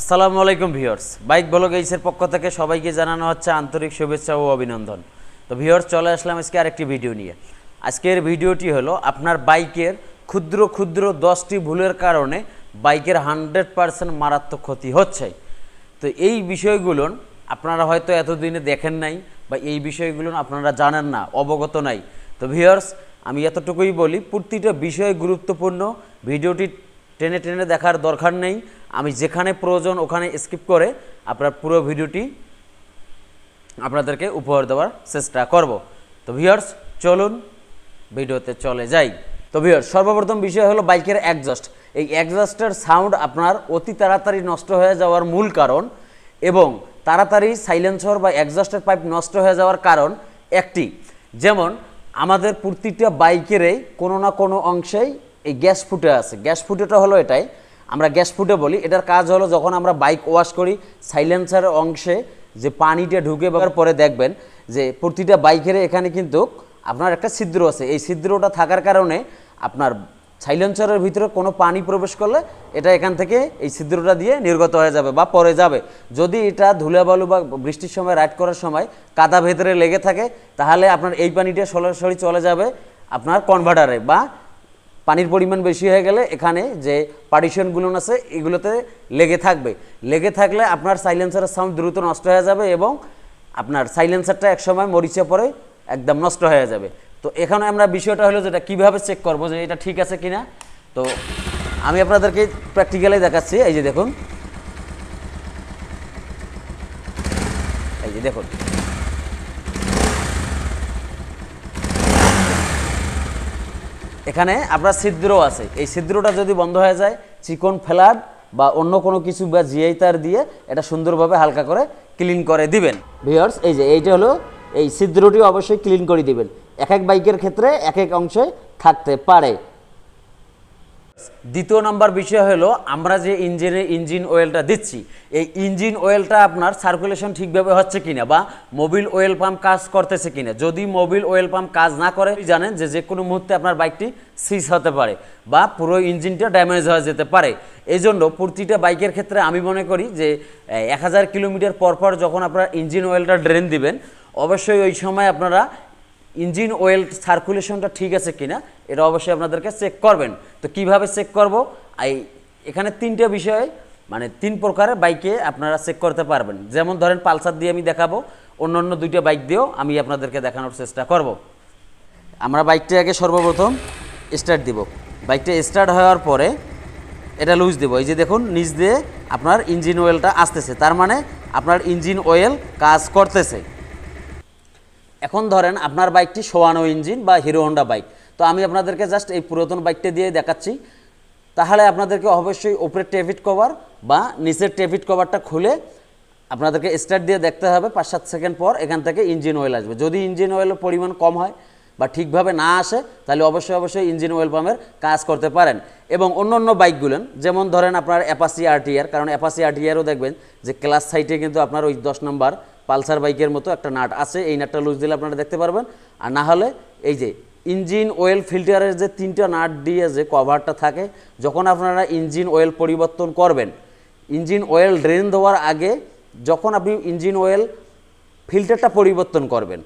আসসালামু আলাইকুম viewers bike blog এইসের পক্ষ থেকে সবাইকে জানানো হচ্ছে আন্তরিক শুভেচ্ছা ও অভিনন্দন তো ভিওর্স চলে আসলাম আজকে আরেকটি ভিডিও নিয়ে আজকের ভিডিওটি হলো আপনার বাইকের ক্ষুদ্র ক্ষুদ্র দশটি ভুলের কারণে বাইকের হান্ড্রেড পারসেন্ট মারাত্মক ক্ষতি হচ্ছে তো এই বিষয়গুলো আপনারা হয়তো এতদিনে দেখেন নাই বা এই বিষয়গুলো আপনারা জানেন না অবগত নাই তো ভিওর্স আমি এতটুকুই বলি প্রতিটা বিষয় গুরুত্বপূর্ণ ভিডিওটি টেনে টেনে দেখার দরকার নেই আমি যেখানে প্রয়োজন ওখানে স্কিপ করে আপনার পুরো ভিডিওটি আপনাদেরকে উপহার দেওয়ার চেষ্টা করব তো ভিওর্স চলুন ভিডিওতে চলে যাই তো ভিওর্স সর্বপ্রথম বিষয় হলো বাইকের অ্যাডজাস্ট এই অ্যাডজাস্টের সাউন্ড আপনার অতি তাড়াতাড়ি নষ্ট হয়ে যাওয়ার মূল কারণ এবং তাড়াতাড়ি সাইলেন্সর বা অ্যাডজাস্টের পাইপ নষ্ট হয়ে যাওয়ার কারণ একটি যেমন আমাদের প্রতিটা বাইকেরই কোনো না কোনো অংশেই এই গ্যাস ফুটে আছে গ্যাস ফুটেটা হলো এটাই আমরা গ্যাস ফুটে বলি এটার কাজ হলো যখন আমরা বাইক ওয়াশ করি সাইলেন্সার অংশে যে পানিটা ঢুকে পাওয়ার পরে দেখবেন যে প্রতিটা বাইকের এখানে কিন্তু আপনার একটা ছিদ্র আছে এই ছিদ্রটা থাকার কারণে আপনার সাইলেন্সারের ভিতরে কোনো পানি প্রবেশ করলে এটা এখান থেকে এই ছিদ্রটা দিয়ে নির্গত হয়ে যাবে বা পরে যাবে যদি এটা ধুলাবালু বা বৃষ্টির সময় রাইড করার সময় কাদা ভেতরে লেগে থাকে তাহলে আপনার এই পানিটা সরাসরি চলে যাবে আপনার কনভার্টারে বা পানির পরিমাণ বেশি হয়ে গেলে এখানে যে পার্টিশনগুলো আছে এগুলোতে লেগে থাকবে লেগে থাকলে আপনার সাইলেন্সারের সাউন্ড দ্রুত নষ্ট হয়ে যাবে এবং আপনার সাইলেন্সারটা একসময় মরিচে পরে একদম নষ্ট হয়ে যাবে তো এখানে আমরা বিষয়টা হলো যেটা কিভাবে চেক করব যে এটা ঠিক আছে কি না তো আমি আপনাদেরকে প্র্যাকটিক্যালি দেখাচ্ছি এই যে দেখুন এই যে দেখুন এখানে আপনার ছিদ্র আছে এই ছিদ্রটা যদি বন্ধ হয়ে যায় চিকন ফেলার বা অন্য কোনো কিছু বা জিআই তার দিয়ে এটা সুন্দরভাবে হালকা করে ক্লিন করে দিবেন ভিওর্স এই যে এইটা হলো এই ছিদ্রটি অবশ্যই ক্লিন করে দিবেন এক এক বাইকের ক্ষেত্রে এক এক অংশে থাকতে পারে দ্বিতীয় নাম্বার বিষয় হলো আমরা যে ইঞ্জিনে ইঞ্জিন অয়েলটা দিচ্ছি এই ইঞ্জিন অয়েলটা আপনার সার্কুলেশন ঠিকভাবে হচ্ছে কিনা বা মোবিল অয়েল পাম্প কাজ করতেছে কিনা যদি মোবিল অয়েল পাম্প কাজ না করে জানেন যে যে কোনো মুহূর্তে আপনার বাইকটি সিজ হতে পারে বা পুরো ইঞ্জিনটা ড্যামেজ হয়ে যেতে পারে এই জন্য প্রতিটা বাইকের ক্ষেত্রে আমি মনে করি যে এক হাজার কিলোমিটার পরপর যখন আপনারা ইঞ্জিন অয়েলটা ড্রেন দিবেন অবশ্যই ওই সময় আপনারা ইঞ্জিন ওয়েল সার্কুলেশনটা ঠিক আছে কিনা এটা অবশ্যই আপনাদেরকে চেক করবেন তো কিভাবে চেক করব এই এখানে তিনটে বিষয় মানে তিন প্রকারের বাইকে আপনারা চেক করতে পারবেন যেমন ধরেন পালসার দিয়ে আমি দেখাবো অন্য অন্য দুইটা বাইক দিয়েও আমি আপনাদেরকে দেখানোর চেষ্টা করব। আমরা বাইকটা আগে সর্বপ্রথম স্টার্ট দিব বাইকটা স্টার্ট হওয়ার পরে এটা লুজ দেবো এই যে দেখুন নিচ দিয়ে আপনার ইঞ্জিন অয়েলটা আসতেছে তার মানে আপনার ইঞ্জিন অয়েল কাজ করতেছে এখন ধরেন আপনার বাইকটি সোয়ানো ইঞ্জিন বা হিরো হন্ডা বাইক তো আমি আপনাদেরকে জাস্ট এই পুরাতন বাইকটা দিয়ে দেখাচ্ছি তাহলে আপনাদেরকে অবশ্যই ওপরের ট্রেফিট কভার বা নিচের টেবিট কভারটা খুলে আপনাদেরকে স্টার্ট দিয়ে দেখতে হবে পাঁচ সাত সেকেন্ড পর এখান থেকে ইঞ্জিন অয়েল আসবে যদি ইঞ্জিন অয়েলের পরিমাণ কম হয় বা ঠিকভাবে না আসে তাহলে অবশ্যই অবশ্যই ইঞ্জিন অয়েল পাম্পের কাজ করতে পারেন এবং অন্য অন্য বাইকগুলো যেমন ধরেন আপনার অ্যাপাসি আরটিআর কারণ অ্যাপাসি আরটিআরও দেখবেন যে ক্লাস সাইটে কিন্তু আপনার ওই দশ নম্বর পালসার বাইকের মতো একটা নাট আছে এই নাটটা লুজ দিলে আপনারা দেখতে পারবেন আর না হলে এই যে ইঞ্জিন অয়েল ফিল্টারের যে তিনটা নাট দিয়ে যে কভারটা থাকে যখন আপনারা ইঞ্জিন অয়েল পরিবর্তন করবেন ইঞ্জিন অয়েল ড্রেন দেওয়ার আগে যখন আপনি ইঞ্জিন অয়েল ফিল্টারটা পরিবর্তন করবেন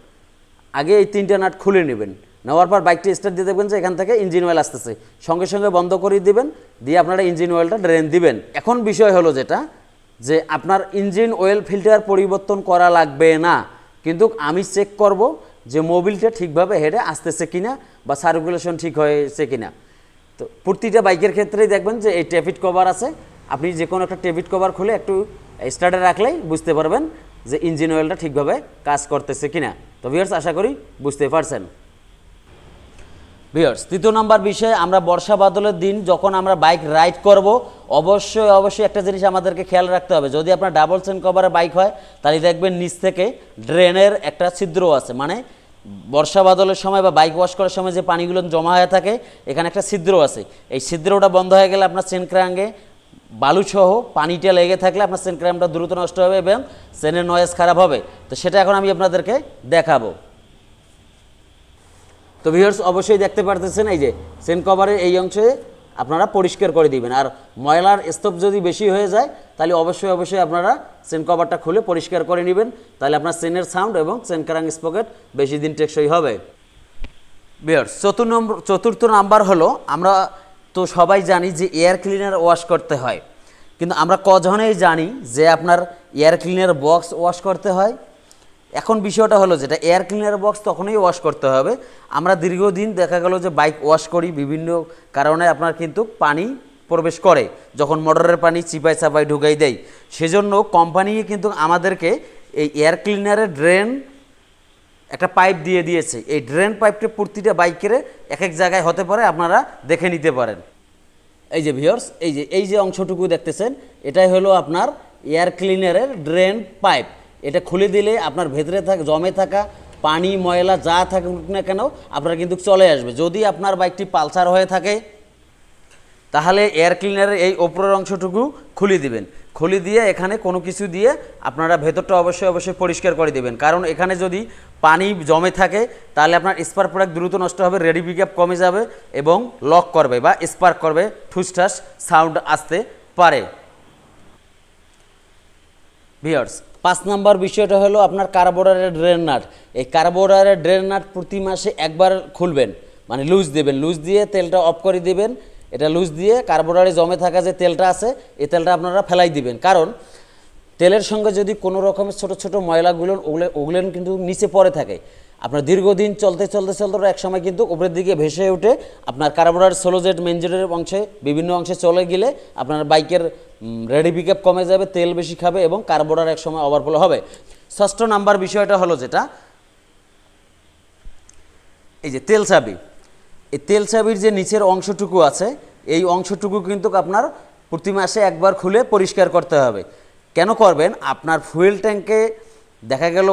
আগে এই তিনটা নাট খুলে নেবেন নেওয়ার পর বাইকটি স্টার্ট দিয়ে দেবেন যে এখান থেকে ইঞ্জিন অয়েল আসতেছে সঙ্গে সঙ্গে বন্ধ করে দিবেন দিয়ে আপনারা ইঞ্জিন অয়েলটা ড্রেন দিবেন এখন বিষয় হলো যেটা যে আপনার ইঞ্জিন অয়েল ফিল্টার পরিবর্তন করা লাগবে না কিন্তু আমি চেক করব যে মোবিলটা ঠিকভাবে হেডে আসতেছে কিনা বা সার্কুলেশন ঠিক হয়েছে কিনা তো প্রতিটা বাইকের ক্ষেত্রেই দেখবেন যে এই ট্যাপিট কভার আছে আপনি যে কোনো একটা ট্যাপিট কভার খুলে একটু স্টার্টে রাখলেই বুঝতে পারবেন যে ইঞ্জিন অয়েলটা ঠিকভাবে কাজ করতেছে কিনা তো ভিউয়ার্স আশা করি বুঝতে পারছেন বিয়ার্স তৃতীয় নম্বর বিষয়ে আমরা বর্ষা বাদলের দিন যখন আমরা বাইক রাইড করব অবশ্যই অবশ্যই একটা জিনিস আমাদেরকে খেয়াল রাখতে হবে যদি আপনার ডাবল সেন কভারের বাইক হয় তাহলে দেখবেন নিচ থেকে ড্রেনের একটা ছিদ্র আছে মানে বর্ষা বাদলের সময় বা বাইক ওয়াশ করার সময় যে পানিগুলো জমা হয়ে থাকে এখানে একটা ছিদ্র আছে এই ছিদ্রটা বন্ধ হয়ে গেলে আপনার সেন ক্রাঙ্গে বালুসহ পানিটা লেগে থাকলে আপনার সেন ক্রামটা দ্রুত নষ্ট হবে এবং সেনের নয়েজ খারাপ হবে তো সেটা এখন আমি আপনাদেরকে দেখাবো তো ভিউয়ার্স অবশ্যই দেখতে পারতেছেন এই যে সেন কভারের এই অংশে আপনারা পরিষ্কার করে দিবেন আর ময়লার স্তব যদি বেশি হয়ে যায় তাহলে অবশ্যই অবশ্যই আপনারা সেন কভারটা খুলে পরিষ্কার করে নেবেন তাহলে আপনার সেনের সাউন্ড এবং সেন কারাং স্পকেট বেশি দিন টেকসই হবে বিয়ার্স চতুর্থ নম্বর চতুর্থ নাম্বার হলো আমরা তো সবাই জানি যে এয়ার ক্লিনার ওয়াশ করতে হয় কিন্তু আমরা কজনেই জানি যে আপনার এয়ার ক্লিনার বক্স ওয়াশ করতে হয় এখন বিষয়টা হলো যেটা এয়ার ক্লিনার বক্স তখনই ওয়াশ করতে হবে আমরা দীর্ঘদিন দেখা গেল যে বাইক ওয়াশ করি বিভিন্ন কারণে আপনার কিন্তু পানি প্রবেশ করে যখন মোটরের পানি চিপাই চাপাই ঢুকাই দেয় সেজন্য কোম্পানি কিন্তু আমাদেরকে এই এয়ার ক্লিনারের ড্রেন একটা পাইপ দিয়ে দিয়েছে এই ড্রেন পাইপটা প্রতিটা বাইকের এক এক জায়গায় হতে পারে আপনারা দেখে নিতে পারেন এই যে ভিওর্স এই যে এই যে অংশটুকু দেখতেছেন এটাই হলো আপনার এয়ার ক্লিনারের ড্রেন পাইপ এটা খুলে দিলে আপনার ভেতরে থাকা জমে থাকা পানি ময়লা যা থাকুক না কেন আপনার কিন্তু চলে আসবে যদি আপনার বাইকটি পালসার হয়ে থাকে তাহলে এয়ার ক্লিনারের এই ওপরের অংশটুকু খুলে দিবেন খুলে দিয়ে এখানে কোনো কিছু দিয়ে আপনারা ভেতরটা অবশ্যই অবশ্যই পরিষ্কার করে দেবেন কারণ এখানে যদি পানি জমে থাকে তাহলে আপনার স্পার্ক প্রোডাক্ট দ্রুত নষ্ট হবে রেডি পিকআপ কমে যাবে এবং লক করবে বা স্পার্ক করবে ঠুসঠাস সাউন্ড আসতে পারে ভিয়ার্স পাঁচ নাম্বার বিষয়টা হলো আপনার কার্বোরারের ড্রেন নাট এই কার্বোরারের ড্রেন নাট প্রতি মাসে একবার খুলবেন মানে লুজ দেবেন লুজ দিয়ে তেলটা অফ করে দেবেন এটা লুজ দিয়ে কার্বোরারে জমে থাকা যে তেলটা আছে এই তেলটা আপনারা ফেলাই দিবেন কারণ তেলের সঙ্গে যদি কোনো রকমের ছোট ছোট ময়লাগুলো ওগুলো ওগুলেন কিন্তু নিচে পড়ে থাকে আপনার দীর্ঘদিন চলতে চলতে চলতে এক সময় কিন্তু উপরের দিকে ভেসে উঠে আপনার কার্বোরার সোলোজেট মেনজেটের অংশে বিভিন্ন অংশে চলে গেলে আপনার বাইকের রেডি পিকআপ কমে যাবে তেল বেশি খাবে এবং কার্বোরার এক সময় ওভারফ্লো হবে ষষ্ঠ নাম্বার বিষয়টা হলো যেটা এই যে তেল চাবি এই তেল চাবির যে নিচের অংশটুকু আছে এই অংশটুকু কিন্তু আপনার প্রতি মাসে একবার খুলে পরিষ্কার করতে হবে কেন করবেন আপনার ফুয়েল ট্যাঙ্কে দেখা গেল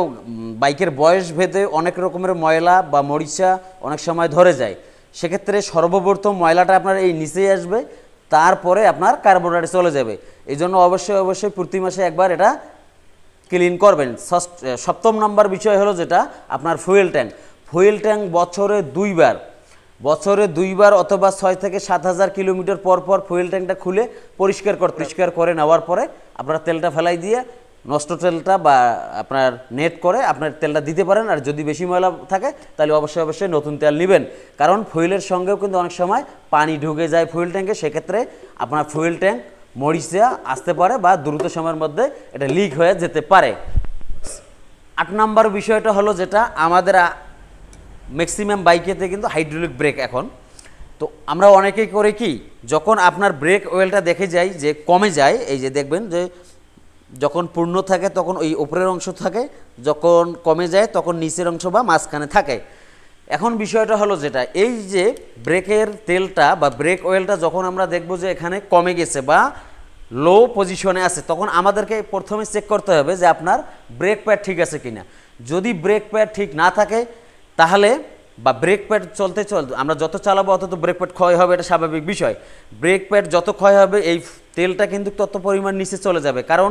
বাইকের বয়স ভেদে অনেক রকমের ময়লা বা মরিচা অনেক সময় ধরে যায় সেক্ষেত্রে সর্বপ্রথম ময়লাটা আপনার এই নিচেই আসবে তারপরে আপনার কার্বোনেটে চলে যাবে এই জন্য অবশ্যই অবশ্যই প্রতি মাসে একবার এটা ক্লিন করবেন সপ্তম নাম্বার বিষয় হলো যেটা আপনার ফুয়েল ট্যাঙ্ক ফুয়েল ট্যাঙ্ক বছরে দুইবার বছরে দুইবার অথবা ছয় থেকে সাত হাজার কিলোমিটার পর পর ফুয়েল ট্যাঙ্কটা খুলে পরিষ্কার করে পরিষ্কার করে নেওয়ার পরে আপনার তেলটা ফেলাই দিয়ে নষ্ট তেলটা বা আপনার নেট করে আপনার তেলটা দিতে পারেন আর যদি বেশি ময়লা থাকে তাহলে অবশ্যই অবশ্যই নতুন তেল নেবেন কারণ ফুয়েলের সঙ্গেও কিন্তু অনেক সময় পানি ঢুকে যায় ফুয়েল ট্যাঙ্কে সেক্ষেত্রে আপনার ফুয়েল ট্যাঙ্ক মরিচা আসতে পারে বা দ্রুত সময়ের মধ্যে এটা লিক হয়ে যেতে পারে আট নম্বর বিষয়টা হলো যেটা আমাদের ম্যাক্সিমাম বাইকেতে কিন্তু হাইড্রোলিক ব্রেক এখন তো আমরা অনেকেই করে কি যখন আপনার ব্রেক ওয়েলটা দেখে যাই যে কমে যায় এই যে দেখবেন যে যখন পূর্ণ থাকে তখন ওই উপরের অংশ থাকে যখন কমে যায় তখন নিচের অংশ বা মাঝখানে থাকে এখন বিষয়টা হলো যেটা এই যে ব্রেকের তেলটা বা ব্রেক অয়েলটা যখন আমরা দেখব যে এখানে কমে গেছে বা লো পজিশনে আছে তখন আমাদেরকে প্রথমে চেক করতে হবে যে আপনার ব্রেক প্যাড ঠিক আছে কিনা যদি ব্রেক প্যাড ঠিক না থাকে তাহলে বা ব্রেক প্যাড চলতে চল আমরা যত চালাবো অত তো ব্রেক প্যাড ক্ষয় হবে এটা স্বাভাবিক বিষয় ব্রেক প্যাড যত ক্ষয় হবে এই তেলটা কিন্তু তত পরিমাণ নিচে চলে যাবে কারণ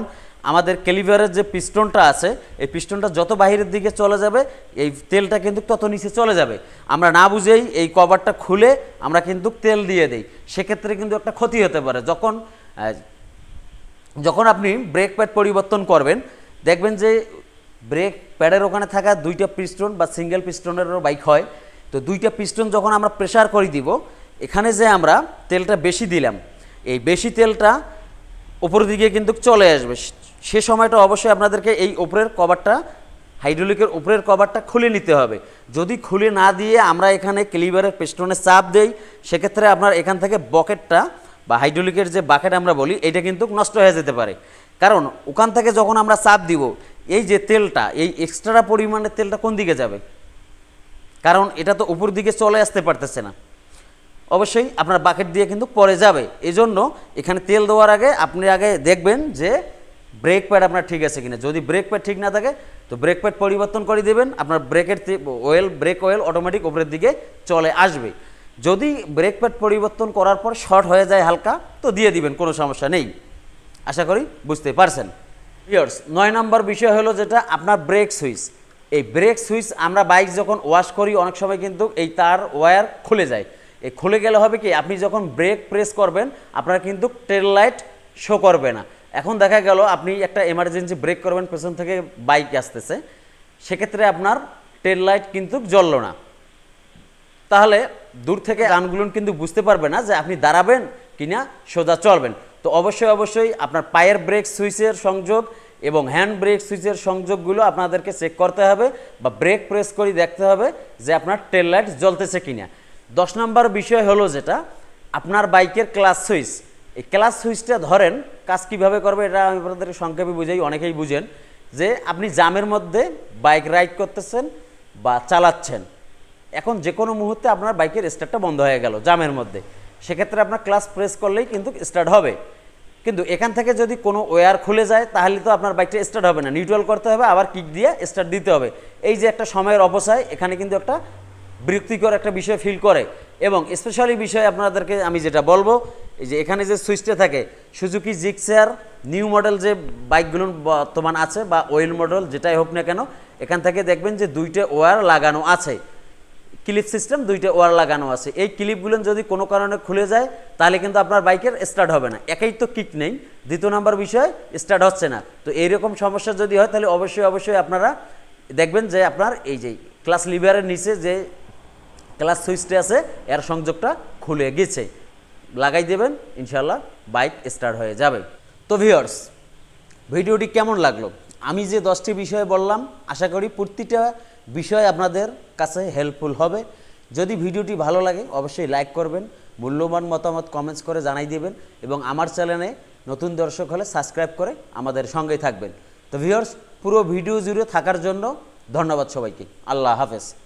আমাদের ক্যালিভারের যে পিস্টনটা আছে এই পিস্টনটা যত বাহিরের দিকে চলে যাবে এই তেলটা কিন্তু তত নিচে চলে যাবে আমরা না বুঝেই এই কভারটা খুলে আমরা কিন্তু তেল দিয়ে দিই সেক্ষেত্রে কিন্তু একটা ক্ষতি হতে পারে যখন যখন আপনি ব্রেক প্যাড পরিবর্তন করবেন দেখবেন যে ব্রেক প্যাডের ওখানে থাকা দুইটা পিস্টন বা সিঙ্গেল পিস্টনেরও বাইক হয় তো দুইটা পিস্টন যখন আমরা প্রেশার করে দিব এখানে যে আমরা তেলটা বেশি দিলাম এই বেশি তেলটা উপরের দিকে কিন্তু চলে আসবে সে সময়টা অবশ্যই আপনাদেরকে এই ওপরের কভারটা হাইড্রোলিকের উপরের কভারটা খুলে নিতে হবে যদি খুলে না দিয়ে আমরা এখানে ক্লিভারের পেস্টনে চাপ দেই সেক্ষেত্রে আপনার এখান থেকে বকেটটা বা হাইড্রোলিকের যে বাকেট আমরা বলি এটা কিন্তু নষ্ট হয়ে যেতে পারে কারণ ওখান থেকে যখন আমরা চাপ দিব এই যে তেলটা এই এক্সট্রা পরিমাণের তেলটা কোন দিকে যাবে কারণ এটা তো উপর দিকে চলে আসতে পারতেছে না অবশ্যই আপনার বাকেট দিয়ে কিন্তু পরে যাবে এই জন্য এখানে তেল দেওয়ার আগে আপনি আগে দেখবেন যে ব্রেক প্যাড আপনার ঠিক আছে কিনা যদি ব্রেক প্যাড ঠিক না থাকে তো ব্রেক প্যাড পরিবর্তন করে দেবেন আপনার ব্রেকের অয়েল ব্রেক অয়েল অটোমেটিক উপরের দিকে চলে আসবে যদি ব্রেক প্যাড পরিবর্তন করার পর শর্ট হয়ে যায় হালকা তো দিয়ে দিবেন কোনো সমস্যা নেই আশা করি বুঝতে পারছেন ইয়ার্স নয় নম্বর বিষয় হলো যেটা আপনার ব্রেক সুইচ এই ব্রেক সুইচ আমরা বাইক যখন ওয়াশ করি অনেক সময় কিন্তু এই তার ওয়্যার খুলে যায় এ খুলে গেলে হবে কি আপনি যখন ব্রেক প্রেস করবেন আপনার কিন্তু টেল লাইট শো করবে না এখন দেখা গেল আপনি একটা এমার্জেন্সি ব্রেক করবেন পেছন থেকে বাইক আসতেছে সেক্ষেত্রে আপনার টেল লাইট কিন্তু জ্বললো না তাহলে দূর থেকে গানগুলো কিন্তু বুঝতে পারবে না যে আপনি দাঁড়াবেন কি না সোজা চলবেন তো অবশ্যই অবশ্যই আপনার পায়ের ব্রেক সুইচের সংযোগ এবং হ্যান্ড ব্রেক সুইচের সংযোগগুলো আপনাদেরকে চেক করতে হবে বা ব্রেক প্রেস করে দেখতে হবে যে আপনার টেল লাইট জ্বলতেছে কিনা দশ নম্বর বিষয় হলো যেটা আপনার বাইকের ক্লাস সুইচ এই ক্লাস সুইচটা ধরেন কাজ কীভাবে করবে এটা আমি আপনাদের সংক্ষেপে বুঝাই অনেকেই বুঝেন যে আপনি জামের মধ্যে বাইক রাইড করতেছেন বা চালাচ্ছেন এখন যে কোনো মুহূর্তে আপনার বাইকের স্টার্টটা বন্ধ হয়ে গেল জামের মধ্যে সেক্ষেত্রে আপনার ক্লাস প্রেস করলেই কিন্তু স্টার্ট হবে কিন্তু এখান থেকে যদি কোনো ওয়্যার খুলে যায় তাহলে তো আপনার বাইকটা স্টার্ট হবে না নিউট্রাল করতে হবে আবার কিক দিয়ে স্টার্ট দিতে হবে এই যে একটা সময়ের অবসায় এখানে কিন্তু একটা বিরক্তিকর একটা বিষয় ফিল করে এবং স্পেশালি বিষয়ে আপনাদেরকে আমি যেটা বলবো এই যে এখানে যে সুইচটা থাকে সুজুকি জিক্সার নিউ মডেল যে বাইকগুলো বর্তমান আছে বা ওয়েল মডেল যেটাই হোক না কেন এখান থেকে দেখবেন যে দুইটা ওয়ার লাগানো আছে ক্লিপ সিস্টেম দুইটা ওয়ার লাগানো আছে এই ক্লিপগুলো যদি কোনো কারণে খুলে যায় তাহলে কিন্তু আপনার বাইকের স্টার্ট হবে না একাই তো কিক নেই দ্বিতীয় নাম্বার বিষয় স্টার্ট হচ্ছে না তো এইরকম সমস্যা যদি হয় তাহলে অবশ্যই অবশ্যই আপনারা দেখবেন যে আপনার এই যে ক্লাস লিভারের নিচে যে ক্লাস সুইচটা আছে এর সংযোগটা খুলে গেছে লাগাই দেবেন ইনশাল্লাহ বাইক স্টার্ট হয়ে যাবে তো ভিওর্স ভিডিওটি কেমন লাগলো আমি যে দশটি বিষয়ে বললাম আশা করি প্রতিটা বিষয় আপনাদের কাছে হেল্পফুল হবে যদি ভিডিওটি ভালো লাগে অবশ্যই লাইক করবেন মূল্যবান মতামত কমেন্টস করে জানাই দেবেন এবং আমার চ্যানেলে নতুন দর্শক হলে সাবস্ক্রাইব করে আমাদের সঙ্গেই থাকবেন তো ভিওর্স পুরো ভিডিও জুড়ে থাকার জন্য ধন্যবাদ সবাইকে আল্লাহ হাফেজ